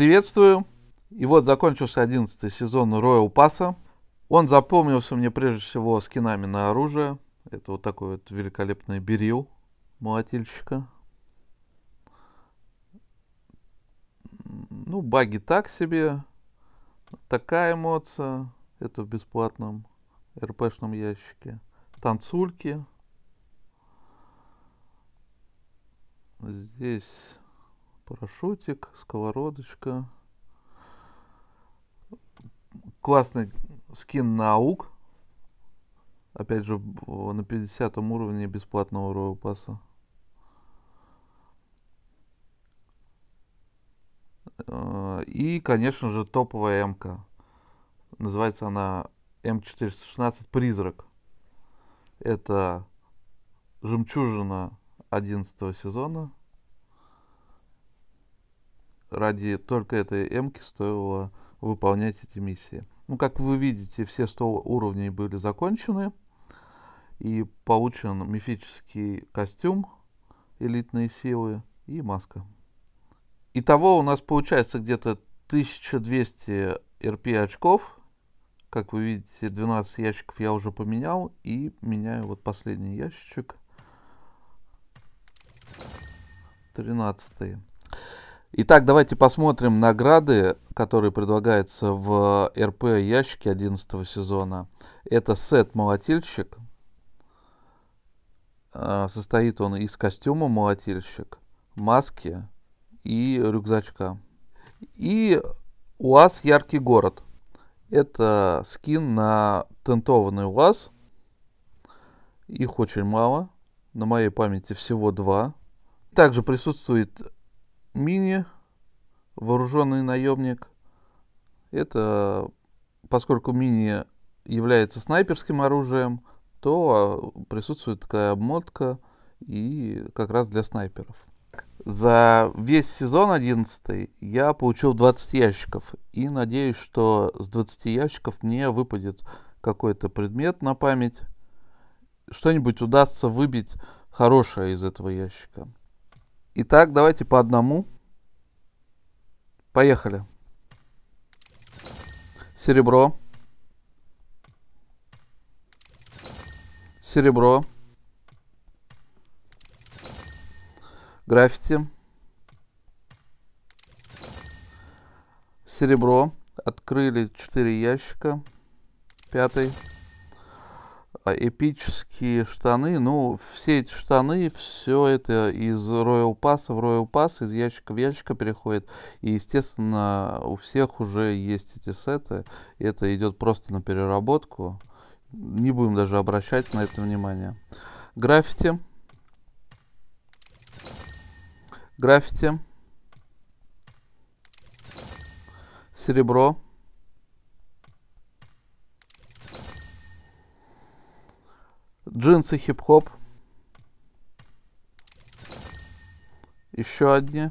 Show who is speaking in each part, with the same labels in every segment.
Speaker 1: приветствую. И вот закончился 11 сезон Роя Упаса. Он запомнился мне прежде всего скинами на оружие. Это вот такой вот великолепный берил молотильщика. Ну, баги так себе. Такая эмоция. Это в бесплатном РПшном ящике. Танцульки. Здесь парашютик, сковородочка. Классный скин на Опять же, на 50 уровне бесплатного роу пасса. Э, и, конечно же, топовая МК. Называется она М416 Призрак. Это жемчужина 11 сезона ради только этой эмки стоило выполнять эти миссии. Ну, как вы видите, все 100 уровней были закончены. И получен мифический костюм элитные силы и маска. Итого у нас получается где-то 1200 РП очков. Как вы видите, 12 ящиков я уже поменял. И меняю вот последний ящичек. 13. Итак, давайте посмотрим награды, которые предлагаются в РП ящике 11 сезона. Это сет-молотильщик. А, состоит он из костюма молотильщик, маски и рюкзачка. И УАЗ «Яркий город». Это скин на тентованный УАЗ. Их очень мало. На моей памяти всего два. Также присутствует Мини, вооруженный наемник. Это, поскольку мини является снайперским оружием, то а, присутствует такая обмотка и как раз для снайперов. За весь сезон 11 я получил 20 ящиков и надеюсь, что с 20 ящиков мне выпадет какой-то предмет на память. Что-нибудь удастся выбить хорошее из этого ящика. Итак, давайте по одному. Поехали. Серебро. Серебро. Граффити. Серебро. Открыли 4 ящика. Пятый. А, эпические штаны. Ну, все эти штаны, все это из Royal Pass в Royal Pass, из ящика в ящика переходит. И, естественно, у всех уже есть эти сеты. Это идет просто на переработку. Не будем даже обращать на это внимание. Граффити. Граффити. Серебро. Джинсы хип-хоп. Еще одни.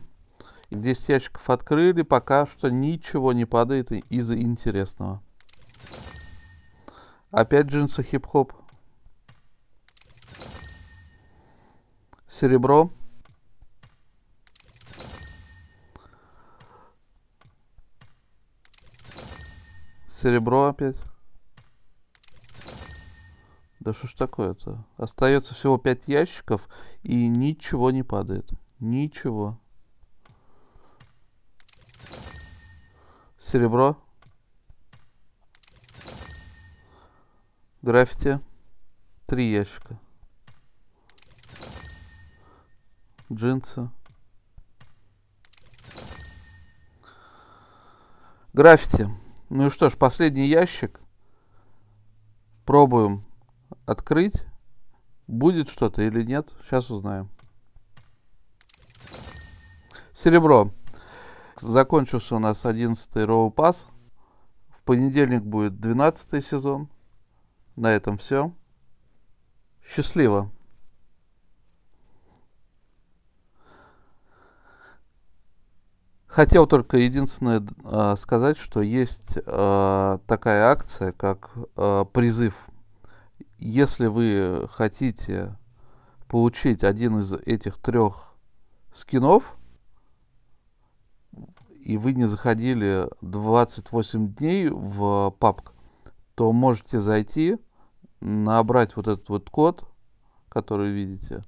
Speaker 1: 10 ящиков открыли. Пока что ничего не падает из интересного. Опять джинсы хип-хоп. Серебро. Серебро опять. Да что ж такое-то? Остается всего 5 ящиков и ничего не падает. Ничего. Серебро. Граффити. Три ящика. Джинсы. Граффити. Ну и что ж, последний ящик. Пробуем открыть. Будет что-то или нет? Сейчас узнаем. Серебро. Закончился у нас 11-й Роу Пас. В понедельник будет 12-й сезон. На этом все. Счастливо. Хотел только единственное а, сказать, что есть э, такая акция, как э, призыв если вы хотите получить один из этих трех скинов, и вы не заходили 28 дней в папк, то можете зайти, набрать вот этот вот код, который видите,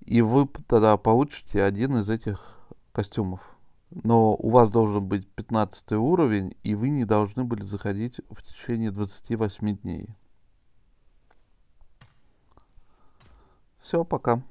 Speaker 1: и вы тогда получите один из этих костюмов. Но у вас должен быть 15 уровень, и вы не должны были заходить в течение 28 дней. Все, пока.